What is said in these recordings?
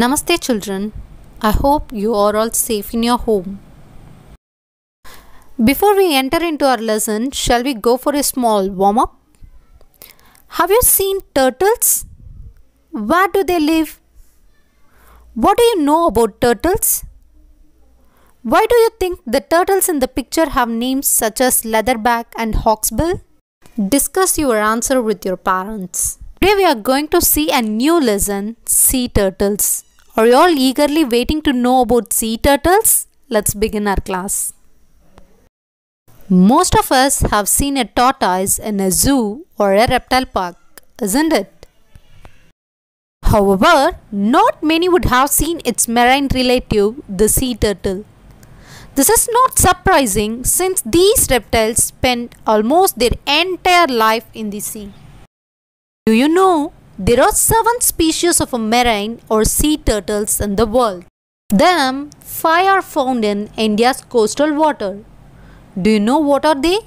Namaste, children. I hope you are all safe in your home. Before we enter into our lesson, shall we go for a small warm up? Have you seen turtles? Where do they live? What do you know about turtles? Why do you think the turtles in the picture have names such as Leatherback and Hawksbill? Discuss your answer with your parents. Today we are going to see a new lesson, Sea Turtles. Are you all eagerly waiting to know about sea turtles? Let's begin our class. Most of us have seen a tortoise in a zoo or a reptile park, isn't it? However, not many would have seen its marine relative, the sea turtle. This is not surprising since these reptiles spend almost their entire life in the sea. Do you know there are 7 species of marine or sea turtles in the world. Them 5 are found in India's coastal water. Do you know what are they?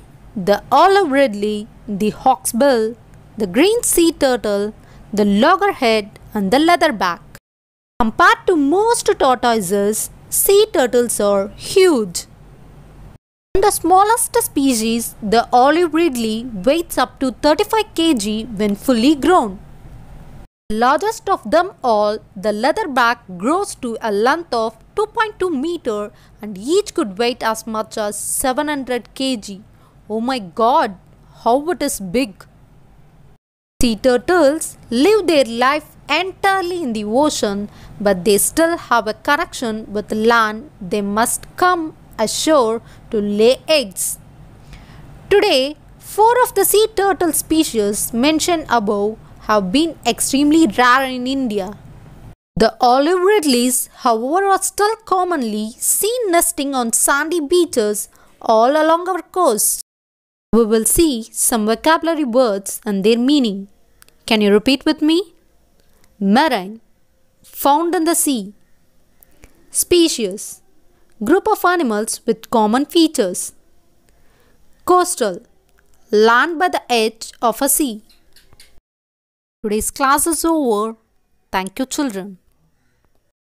The olive ridley, the hawksbill, the green sea turtle, the loggerhead and the leatherback. Compared to most tortoises, sea turtles are huge. And the smallest species, the olive ridley, weighs up to 35 kg when fully grown largest of them all, the leatherback grows to a length of 2.2 meter and each could weight as much as 700 kg. Oh my god, how it is big! Sea turtles live their life entirely in the ocean, but they still have a connection with land. They must come ashore to lay eggs. Today, four of the sea turtle species mentioned above have been extremely rare in India. The olive ridleys, however, are still commonly seen nesting on sandy beaches all along our coast. We will see some vocabulary words and their meaning. Can you repeat with me? Marine, found in the sea. Species, group of animals with common features. Coastal, land by the edge of a sea. Today's class is over. Thank you children.